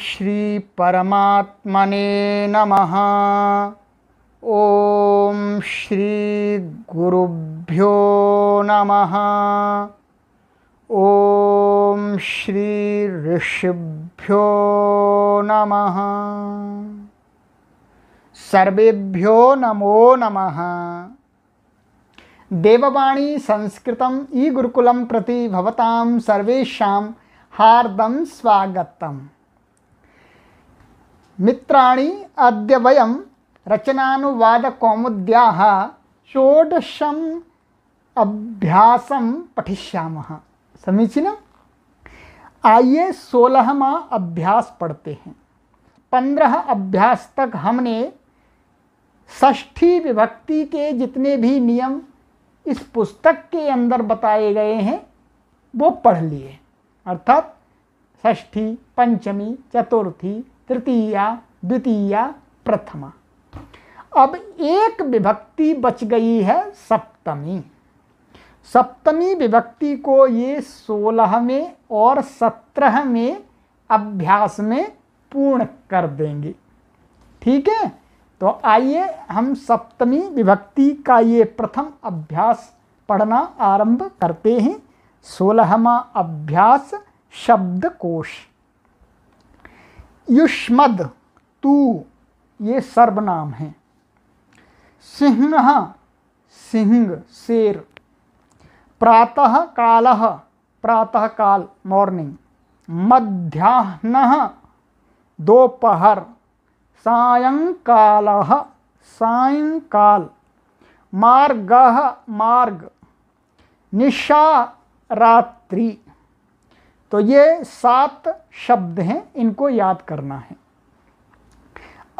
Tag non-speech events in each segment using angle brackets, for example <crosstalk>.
श्री परमात्मने नमः ओम श्री गुरुभ्यो नमः ओम श्री ऋषिभ्यो नमः सर्वेभ्यो नमो नमः देववाणी संस्कृतम ई गुरुकुलम प्रति भवतां सर्वेषां हार्दम स्वागतम मित्राणि अद्य वयं रचनानुवादकौमुद्याः षोडशम् अभ्यासं पठिष्यामः समीचीनम् आइए सोलहवा अभ्यास पढ़ते हैं पंद्रह अभ्यास तक हमने षष्ठी विभक्ति के जितने भी नियम इस पुस्तक के अंदर बताए गए हैं वो पढ़ लिए अर्थात षष्ठी पंचमी चतुर्थी तृतीया द्वितीया प्रथमा अब एक विभक्ति बच गई है सप्तमी सप्तमी विभक्ति को ये सोलह में और सत्रह में अभ्यास में पूर्ण कर देंगे ठीक है तो आइए हम सप्तमी विभक्ति का ये प्रथम अभ्यास पढ़ना आरंभ करते हैं सोलहवा अभ्यास शब्दकोश युष्मद तू ये सर्वनाम है सिंह सिंह शेर प्रातः काल प्रातः काल मॉर्निंग मध्याह्न दोपहर सायंकाल सायंकाल मार्ग मार्ग निशा रात्रि तो ये सात शब्द हैं इनको याद करना है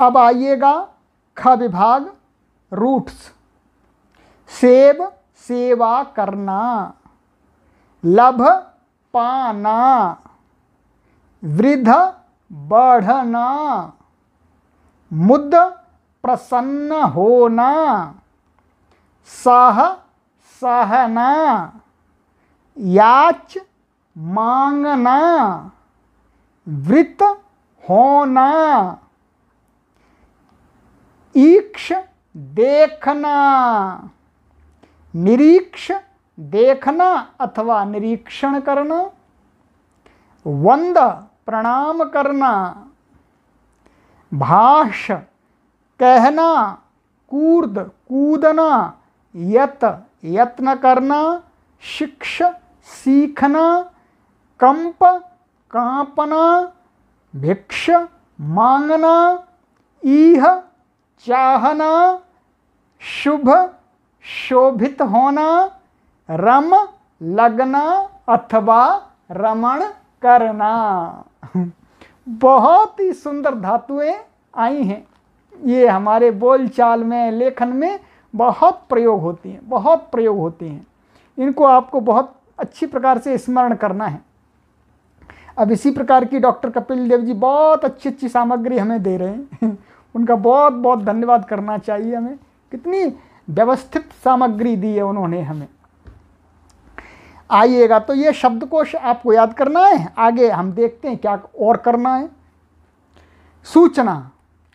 अब आइएगा ख विभाग रूट्स सेब सेवा करना लभ पाना वृद्ध बढ़ना मुद प्रसन्न होना सह सहना याच मांगना वृत होना ईक्ष देखना निरीक्ष देखना अथवा निरीक्षण करना वंद प्रणाम करना भाष कहना कूर्द कूदना यत यत्न करना शिक्ष सीखना कंप कांपना भिक्ष मांगना ईह चाहना शुभ शोभित होना रम लगना अथवा रमण करना बहुत ही सुंदर धातुएं आई हैं ये हमारे बोलचाल में लेखन में बहुत प्रयोग होती हैं बहुत प्रयोग होती हैं इनको आपको बहुत अच्छी प्रकार से स्मरण करना है अब इसी प्रकार की डॉक्टर कपिल देव जी बहुत अच्छी अच्छी सामग्री हमें दे रहे हैं <laughs> उनका बहुत बहुत धन्यवाद करना चाहिए हमें कितनी व्यवस्थित सामग्री दी है उन्होंने हमें आइएगा तो ये शब्दकोश आपको याद करना है आगे हम देखते हैं क्या और करना है सूचना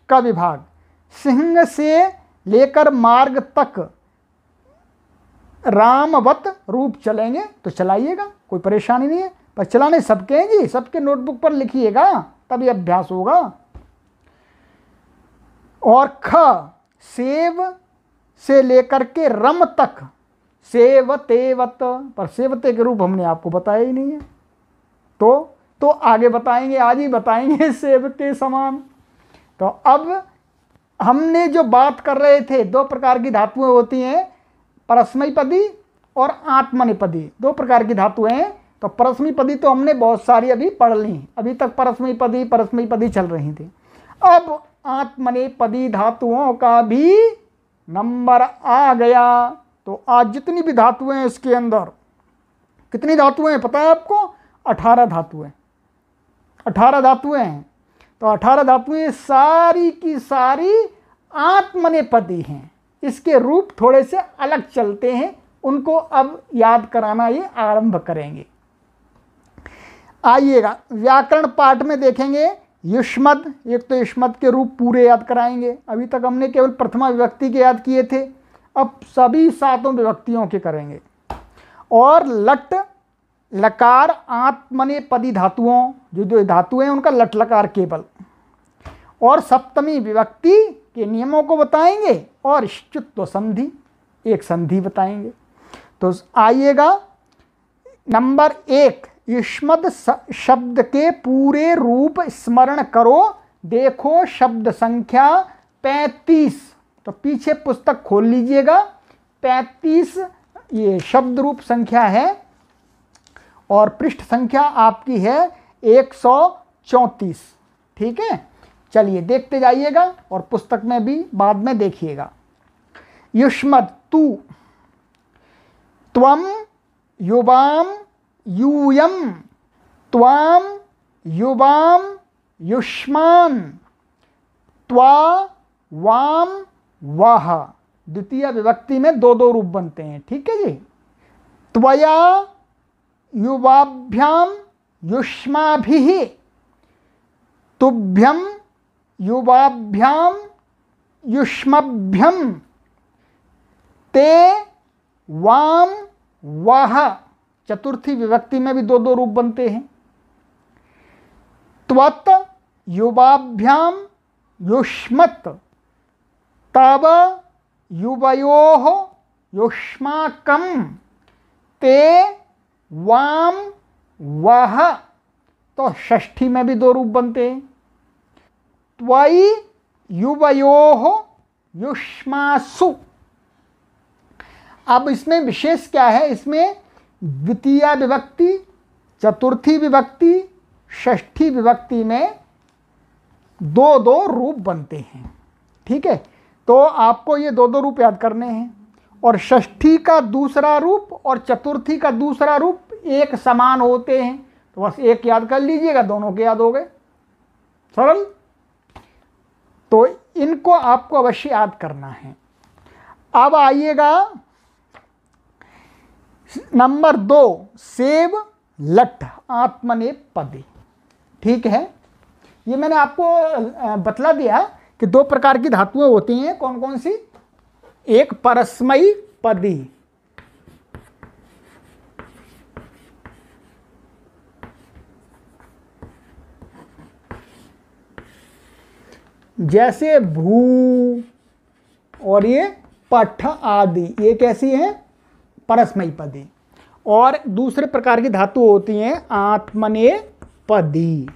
का विभाग सिंह से लेकर मार्ग तक रामवत रूप चलेंगे तो चलाइएगा कोई परेशानी नहीं है पर चलाने सबके हैं जी सबके नोटबुक पर लिखिएगा तभी अभ्यास होगा और ख सेव से लेकर के रम तक सेव तेवत पर सेवते के रूप हमने आपको बताया ही नहीं है तो तो आगे बताएंगे आज ही बताएंगे <laughs> सेब के समान तो अब हमने जो बात कर रहे थे दो प्रकार की धातुएं होती हैं परस्मयपदी और आत्मनिपदी दो प्रकार की धातुएं तो पदी तो हमने बहुत सारी अभी पढ़ ली अभी तक परस्मीपदी पदी चल रही थी अब आत्मनेपदी धातुओं का भी नंबर आ गया तो आज जितनी भी धातुएं हैं इसके अंदर कितनी धातुएं हैं पता है आपको अठारह धातुएं अठारह धातुएं हैं तो अठारह धातुएं सारी की सारी आत्मनेपदी हैं इसके रूप थोड़े से अलग चलते हैं उनको अब याद कराना ये आरंभ करेंगे आइएगा व्याकरण पाठ में देखेंगे युष्मद एक तो युष्मद के रूप पूरे याद कराएंगे अभी तक हमने केवल प्रथमा विभक्ति के याद किए थे अब सभी सातों विभक्तियों के करेंगे और लट लकार आत्मने पदी धातुओं जो जो धातु हैं उनका लट लकार केवल और सप्तमी विभक्ति के नियमों को बताएंगे और श्चुत्व संधि एक संधि बताएंगे तो आइएगा नंबर एक युष्मद शब्द के पूरे रूप स्मरण करो देखो शब्द संख्या पैंतीस तो पीछे पुस्तक खोल लीजिएगा पैंतीस ये शब्द रूप संख्या है और पृष्ठ संख्या आपकी है एक सौ चौंतीस ठीक है चलिए देखते जाइएगा और पुस्तक में भी बाद में देखिएगा युष्मद तू त्वम युवाम यूयम त्वाम युवाम युष्मान त्वा वाम वाह द्वितीय विभक्ति में दो दो रूप बनते हैं ठीक है जी त्वया युवाभ्याम युष्माभिः तुभ्यम युवाभ्याम युष्मभ्यम ते वाम वह चतुर्थी विभक्ति में भी दो दो रूप बनते हैं त्वत युवाभ्याम युष्मत तब युवयो युष्माकम ते वाम वह तो षष्ठी में भी दो रूप बनते हैं त्वयि युवयो युष्मासु अब इसमें विशेष क्या है इसमें द्वितीय विभक्ति चतुर्थी विभक्ति षष्ठी विभक्ति में दो दो रूप बनते हैं ठीक है तो आपको ये दो दो रूप याद करने हैं और षष्ठी का दूसरा रूप और चतुर्थी का दूसरा रूप एक समान होते हैं तो बस एक याद कर लीजिएगा दोनों के याद हो गए सरल तो इनको आपको अवश्य याद करना है अब आइएगा नंबर दो सेव लट आत्मने पदे ठीक है ये मैंने आपको बतला दिया कि दो प्रकार की धातुएं होती हैं कौन कौन सी एक परस्मयी पदी जैसे भू और ये पठ आदि ये कैसी हैं परस्मयी पदी और दूसरे प्रकार की धातु होती हैं आत्मने पदी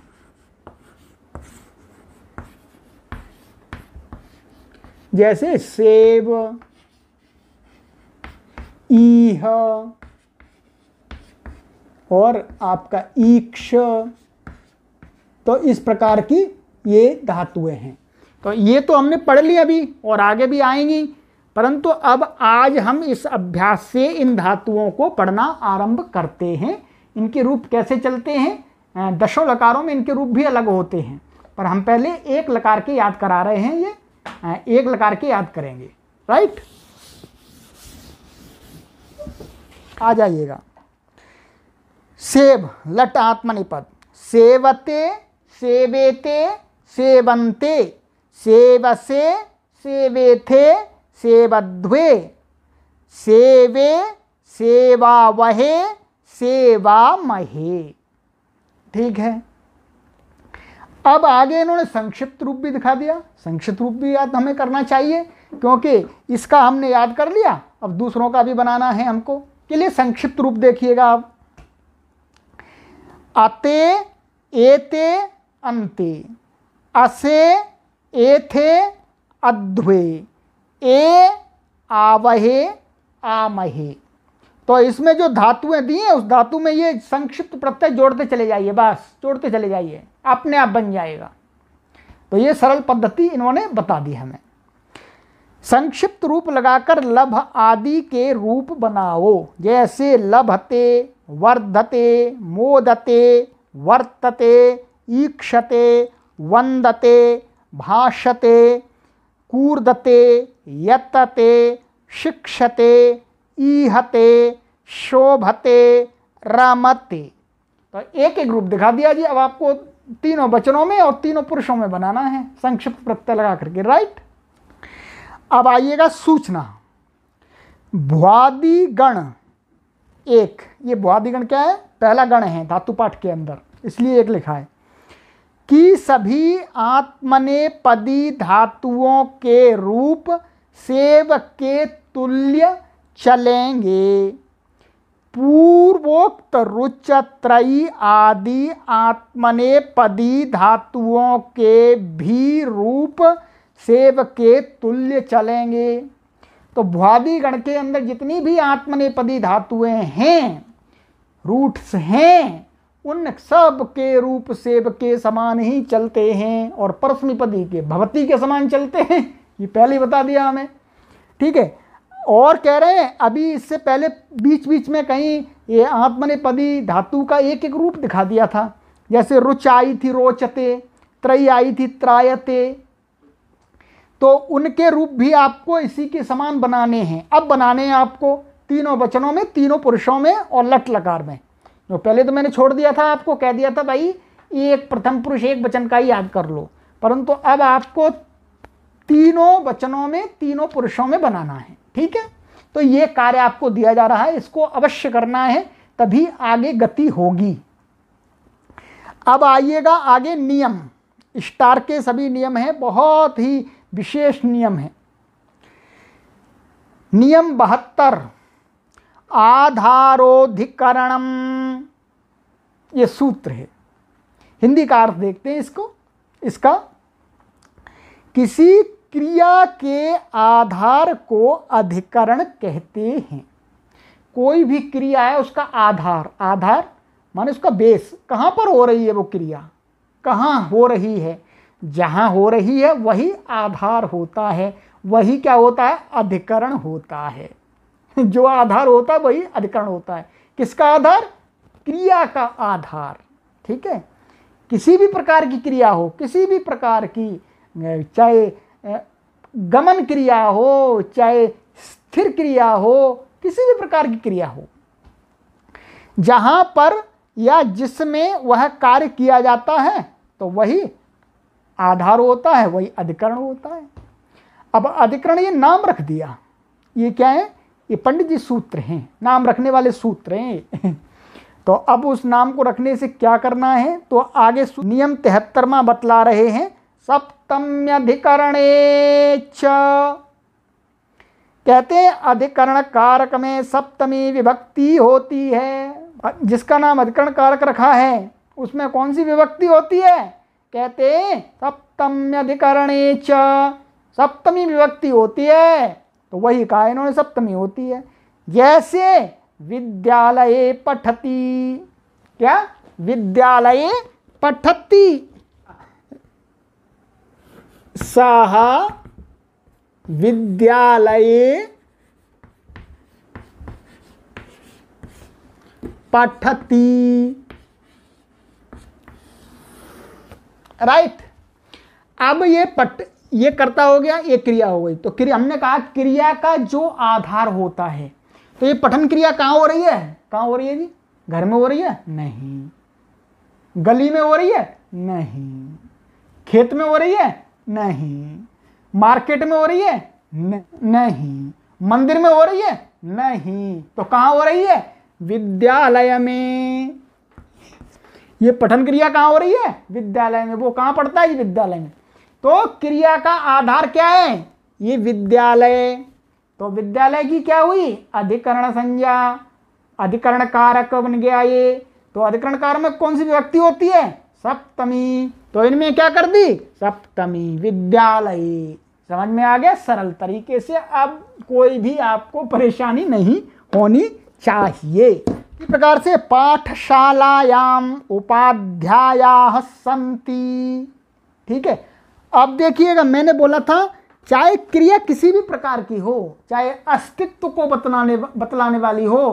जैसे सेव ईह और आपका ईक्ष तो इस प्रकार की ये धातुएं हैं तो ये तो हमने पढ़ ली अभी और आगे भी आएंगी परंतु अब आज हम इस अभ्यास से इन धातुओं को पढ़ना आरंभ करते हैं इनके रूप कैसे चलते हैं दशों लकारों में इनके रूप भी अलग होते हैं पर हम पहले एक लकार के याद करा रहे हैं ये एक लकार के याद करेंगे राइट आ जाइएगा सेव लट आत्मनिपद सेवते सेवेते सेवंते सेवसे सेवेथे सेवध्वे सेवे सेवा वहे सेवा महे ठीक है अब आगे इन्होंने संक्षिप्त रूप भी दिखा दिया संक्षिप्त रूप भी याद हमें करना चाहिए क्योंकि इसका हमने याद कर लिया अब दूसरों का भी बनाना है हमको के लिए संक्षिप्त रूप देखिएगा आप अते एते अंते असे एथे अध्वे ए आवहे आमहे तो इसमें जो धातुएं दी हैं उस धातु में ये संक्षिप्त प्रत्यय जोड़ते चले जाइए बस जोड़ते चले जाइए अपने आप बन जाएगा तो ये सरल पद्धति इन्होंने बता दी हमें संक्षिप्त रूप लगाकर लभ आदि के रूप बनाओ जैसे लभते वर्धते मोदते वर्तते ईक्षते वंदते भाषते कूर्दते यतते शिक्षते ईहते शोभते रामते तो एक एक रूप दिखा दिया जी अब आपको तीनों वचनों में और तीनों पुरुषों में बनाना है संक्षिप्त प्रत्यय लगा करके राइट अब आइएगा सूचना गण एक ये गण क्या है पहला गण है धातुपाठ के अंदर इसलिए एक लिखा है कि सभी पदी धातुओं के रूप सेव के तुल्य चलेंगे पूर्वोक्त रुच त्रयी आदि पदी धातुओं के भी रूप सेव के तुल्य चलेंगे तो भ्वादी गण के अंदर जितनी भी आत्मने पदी धातुएं हैं रूट्स हैं उन सब के रूप सेब के समान ही चलते हैं और परस्मिपदी के भवती के समान चलते हैं ये पहले ही बता दिया हमें ठीक है और कह रहे हैं अभी इससे पहले बीच बीच में कहीं ये पदी धातु का एक एक रूप दिखा दिया था जैसे रुच आई थी रोचते त्रय आई थी त्रायते तो उनके रूप भी आपको इसी के समान बनाने हैं अब बनाने हैं आपको तीनों वचनों में तीनों पुरुषों में और लट लकार में तो पहले तो मैंने छोड़ दिया था आपको कह दिया था भाई ये एक प्रथम पुरुष एक वचन का ही याद कर लो परंतु अब आपको तीनों वचनों में तीनों पुरुषों में बनाना है ठीक है तो ये कार्य आपको दिया जा रहा है इसको अवश्य करना है तभी आगे गति होगी अब आइएगा आगे नियम स्टार के सभी नियम हैं बहुत ही विशेष नियम है नियम बहत्तर आधारोधिकरणम ये सूत्र है हिंदी का अर्थ देखते हैं इसको इसका किसी क्रिया के आधार को अधिकरण कहते हैं कोई भी क्रिया है उसका आधार आधार माने उसका बेस कहाँ पर हो रही है वो क्रिया कहाँ हो रही है जहाँ हो रही है वही आधार होता है वही क्या होता है अधिकरण होता है <laughs> जो आधार होता है वही अधिकरण होता है किसका आधार क्रिया का आधार ठीक है किसी भी प्रकार की क्रिया हो किसी भी प्रकार की चाहे गमन क्रिया हो चाहे स्थिर क्रिया हो किसी भी प्रकार की क्रिया हो जहां पर या जिसमें वह कार्य किया जाता है तो वही आधार होता है वही अधिकरण होता है अब अधिकरण ये नाम रख दिया ये क्या है ये पंडित जी सूत्र हैं नाम रखने वाले सूत्र हैं तो अब उस नाम को रखने से क्या करना है तो आगे नियम तिहत्तरवा बतला रहे हैं सप्तम्यधिकरण च कहते हैं अधिकरण कारक में सप्तमी विभक्ति होती है जिसका नाम अधिकरण कारक रखा है उसमें कौन सी विभक्ति होती है कहते सप्तम्यधिकरण च सप्तमी विभक्ति होती है तो वही कहा इन्होंने सप्तमी होती है जैसे विद्यालय पठती क्या विद्यालय पठती सह विद्यालय पठती राइट अब ये पठ ये करता हो गया ये क्रिया हो गई तो क्रिया हमने कहा क्रिया का जो आधार होता है तो ये पठन क्रिया कहाँ हो रही है कहाँ हो रही है जी घर में हो रही है नहीं गली में हो रही है नहीं खेत में हो रही है नहीं मार्केट में हो रही है न, नहीं मंदिर में हो रही है नहीं तो कहाँ हो रही है विद्यालय में ये पठन क्रिया कहाँ हो रही है विद्यालय में वो कहाँ पढ़ता है विद्यालय में तो क्रिया का आधार क्या है ये विद्यालय तो विद्यालय की क्या हुई अधिकरण संज्ञा अधिकरण कारक बन गया ये तो अधिकरण कार में कौन सी व्यक्ति होती है सप्तमी तो इनमें क्या कर दी सप्तमी विद्यालय समझ में आ गया सरल तरीके से अब कोई भी आपको परेशानी नहीं होनी चाहिए इस प्रकार से पाठशालायाम उपाध्याया संति ठीक है अब देखिएगा मैंने बोला था चाहे क्रिया किसी भी प्रकार की हो चाहे अस्तित्व को बतलाने बतलाने वाली हो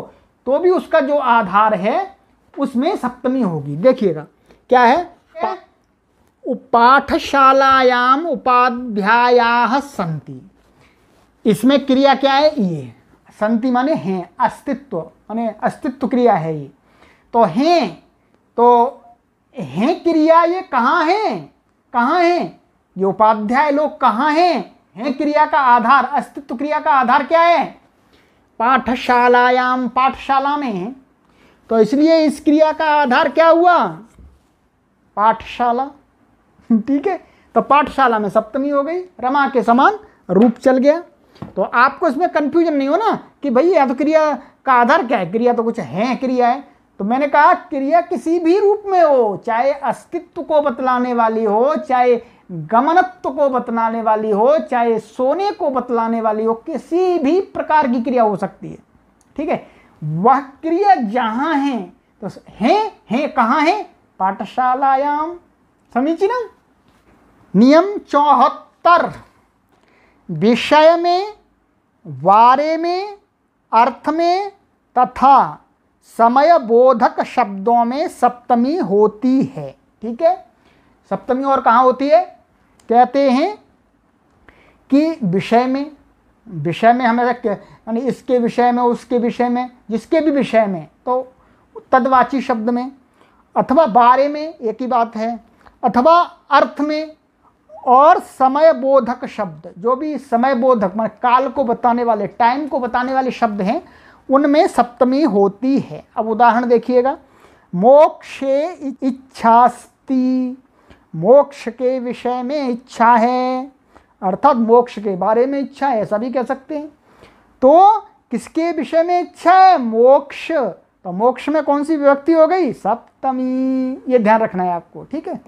तो भी उसका जो आधार है उसमें सप्तमी होगी देखिएगा क्या है उपाठशालायाम पाठशालायाम उपाध्याया संति इसमें क्रिया क्या है ये संति माने हैं अस्तित्व माने अस्तित्व क्रिया है ये तो हैं तो हैं क्रिया ये कहाँ हैं कहाँ हैं ये उपाध्याय लोग कहाँ हैं है क्रिया का आधार अस्तित्व क्रिया का आधार क्या है पाठशालायाम पाठशाला में है तो इसलिए इस क्रिया का आधार क्या हुआ पाठशाला <laughs> ठीक है तो पाठशाला में सप्तमी हो गई रमा के समान रूप चल गया तो आपको इसमें कंफ्यूजन नहीं हो ना कि भाई यह तो क्रिया का आधार क्या है क्रिया तो कुछ है क्रिया है तो मैंने कहा क्रिया किसी भी रूप में हो चाहे अस्तित्व को बतलाने वाली हो चाहे गमनत्व को बतलाने वाली हो चाहे सोने को बतलाने वाली हो किसी भी प्रकार की क्रिया हो सकती है ठीक है वह क्रिया जहां है तो है है कहां है पाठशालायाम समीचीन नियम चौहत्तर विषय में वारे में अर्थ में तथा समय बोधक शब्दों में सप्तमी होती है ठीक है सप्तमी और कहाँ होती है कहते हैं कि विषय में विषय में हमें यानी इसके विषय में उसके विषय में जिसके भी विषय में तो तदवाची शब्द में अथवा बारे में एक ही बात है अथवा अर्थ में और समय बोधक शब्द जो भी समय बोधक मान काल को बताने वाले टाइम को बताने वाले शब्द हैं उनमें सप्तमी होती है अब उदाहरण देखिएगा मोक्षे इच्छास्ती मोक्ष के विषय में इच्छा है अर्थात मोक्ष के बारे में इच्छा है ऐसा भी कह सकते हैं तो किसके विषय में इच्छा है मोक्ष तो मोक्ष में कौन सी विभक्ति हो गई सप्तमी ये ध्यान रखना है आपको ठीक है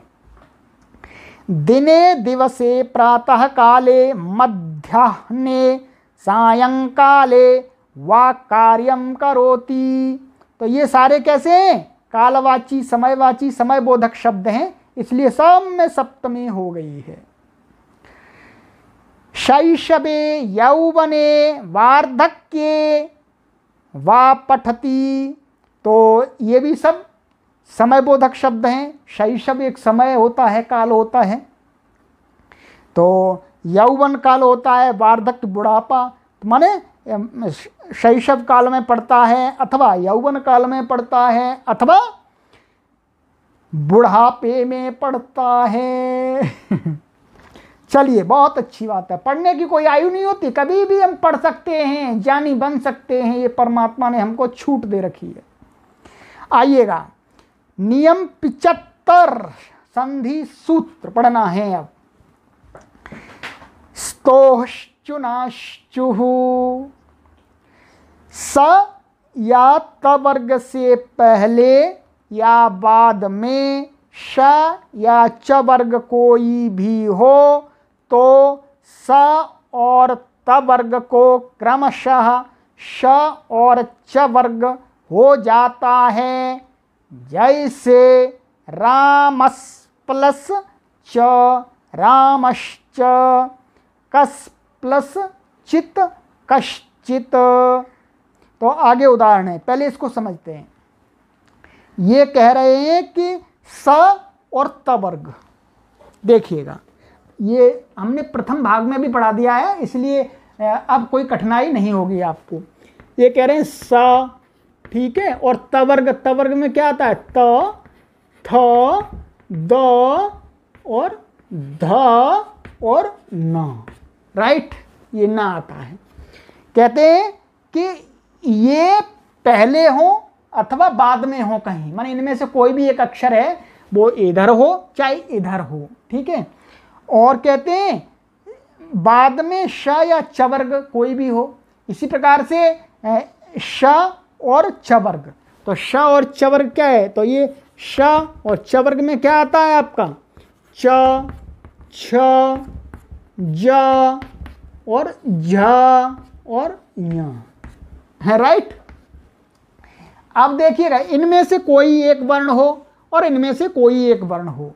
दिने दिवसे प्रातः काले मध्याहने सायंकाले वा कार्यम करोती तो ये सारे कैसे हैं कालवाची समयवाची समय बोधक शब्द हैं इसलिए सब में सप्तमी हो गई है शैशवे यौवने वार्धक्य वा पठती तो ये भी सब समय बोधक शब्द हैं शैशव एक समय होता है काल होता है तो यौवन काल होता है वार्धक बुढ़ापा तो माने शैशव काल में पड़ता है अथवा यौवन काल में पड़ता है अथवा बुढ़ापे में पढ़ता है चलिए बहुत अच्छी बात है पढ़ने की कोई आयु नहीं होती कभी भी हम पढ़ सकते हैं ज्ञानी बन सकते हैं ये परमात्मा ने हमको छूट दे रखी है आइएगा नियम पिचहत्तर संधि सूत्र पढ़ना है अब स्तोश्चुनाश्चुः स या त वर्ग से पहले या बाद में श या च वर्ग कोई भी हो तो स और त वर्ग को क्रमशः श और च वर्ग हो जाता है जैसे रामस प्लस च रामश्च कस प्लस चित कश्चित तो आगे उदाहरण है पहले इसको समझते हैं ये कह रहे हैं कि स और तवर्ग देखिएगा ये हमने प्रथम भाग में भी पढ़ा दिया है इसलिए अब कोई कठिनाई नहीं होगी आपको ये कह रहे हैं स ठीक है और तवर्ग तवर्ग में क्या आता है त थ द और ध और न राइट ये ना आता है कहते हैं कि ये पहले हों अथवा बाद में हो कहीं मान इनमें से कोई भी एक अक्षर है वो इधर हो चाहे इधर हो ठीक है और कहते हैं बाद में श या चवर्ग कोई भी हो इसी प्रकार से श और चवर्ग तो श और चवर्ग क्या है तो ये श और चवर्ग में क्या आता है आपका च छ ज और झ और य है राइट अब देखिएगा इनमें से कोई एक वर्ण हो और इनमें से कोई एक वर्ण हो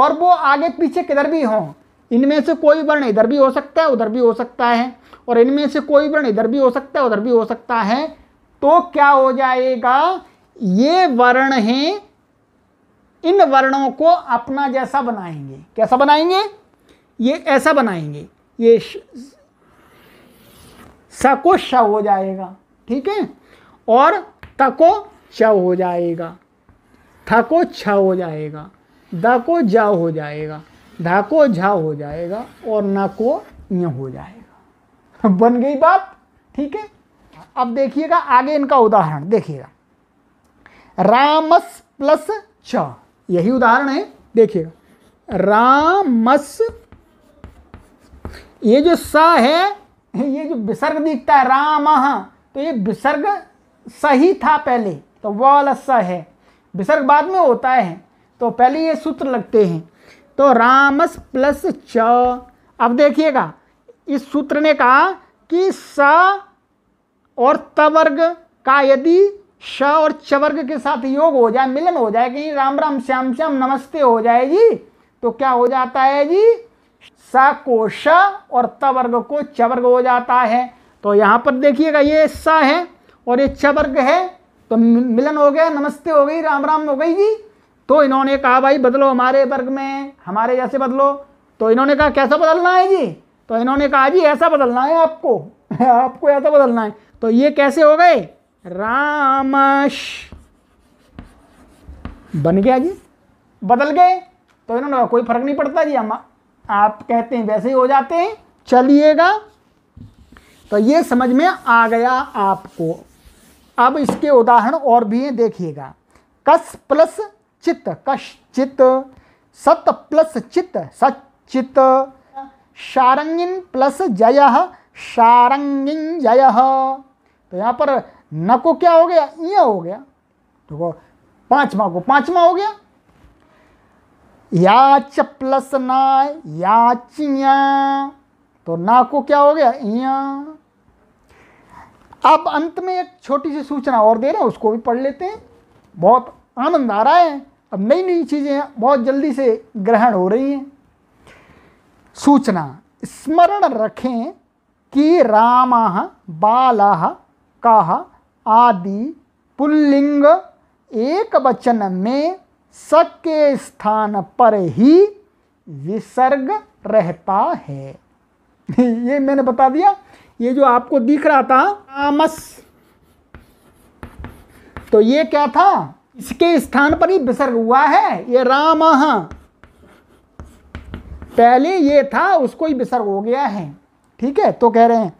और वो आगे पीछे किधर भी हो इनमें से कोई वर्ण इधर भी हो सकता है उधर भी हो सकता है और इनमें से कोई वर्ण इधर भी हो सकता है उधर भी हो सकता है तो क्या हो जाएगा ये वर्ण हैं इन वर्णों को अपना जैसा बनाएंगे कैसा बनाएंगे ये ऐसा बनाएंगे ये सकुश को हो जाएगा ठीक है और तको च हो जाएगा थको छ हो जाएगा द को जा हो जाएगा धा को झा हो जाएगा और न को य हो जाएगा <laughs> बन गई बात ठीक है अब देखिएगा आगे इनका उदाहरण देखिएगा रामस प्लस छ यही उदाहरण है देखिएगा रामस ये जो स है ये जो विसर्ग दिखता है राम तो ये विसर्ग सही था पहले तो वाल स है विसर्ग बाद में होता है तो पहले ये सूत्र लगते हैं तो रामस प्लस च अब देखिएगा इस सूत्र ने कहा कि स और तवर्ग का यदि श और चवर्ग के साथ योग हो जाए मिलन हो जाए कहीं राम राम श्याम श्याम नमस्ते हो जाए जी तो क्या हो जाता है जी स को श और तवर्ग को चवर्ग हो जाता है तो यहाँ पर देखिएगा ये स है और ये छः वर्ग है तो मिलन हो गया नमस्ते हो गई राम राम हो गई जी तो इन्होंने कहा भाई बदलो हमारे वर्ग में हमारे जैसे बदलो तो इन्होंने कहा कैसा बदलना है जी तो इन्होंने कहा जी ऐसा बदलना है आपको <laughs> आपको ऐसा बदलना है तो ये कैसे हो गए रामश बन गया जी बदल गए तो इन्होंने कहा कोई फर्क नहीं पड़ता जी हम आप कहते हैं वैसे ही हो जाते हैं चलिएगा तो ये समझ में आ गया आपको अब इसके उदाहरण और भी हैं देखिएगा कस प्लस चित्त कश चित्त सत प्लस चित्त सचित शारंगिन प्लस जय शारंगिन जय तो यहाँ पर न को क्या हो गया य हो गया तो तो पांचवा को पांचवा हो गया याच प्लस ना याचिया तो ना को क्या हो गया इया अब अंत में एक छोटी सी सूचना और दे रहे हैं उसको भी पढ़ लेते हैं बहुत आनंद आ रहा है अब नई नई चीज़ें बहुत जल्दी से ग्रहण हो रही हैं सूचना स्मरण रखें कि राम बाला कह आदि पुल्लिंग एक वचन में सके के स्थान पर ही विसर्ग रहता है <laughs> ये मैंने बता दिया ये जो आपको दिख रहा था आमस तो ये क्या था इसके स्थान पर ही विसर्ग हुआ है ये राम पहले ये था उसको ही विसर्ग हो गया है ठीक है तो कह रहे हैं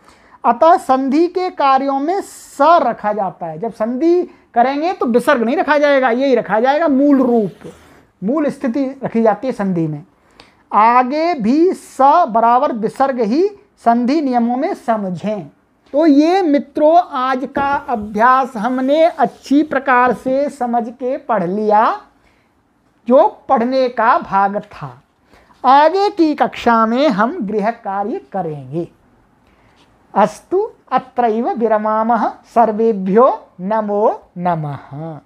अतः संधि के कार्यों में स रखा जाता है जब संधि करेंगे तो विसर्ग नहीं रखा जाएगा यही रखा जाएगा मूल रूप मूल स्थिति रखी जाती है संधि में आगे भी स बराबर विसर्ग ही संधि नियमों में समझें तो ये मित्रों आज का अभ्यास हमने अच्छी प्रकार से समझ के पढ़ लिया जो पढ़ने का भाग था आगे की कक्षा में हम गृह कार्य करेंगे अस्तु अत्रैव विरमामः सर्वेभ्यो नमो नमः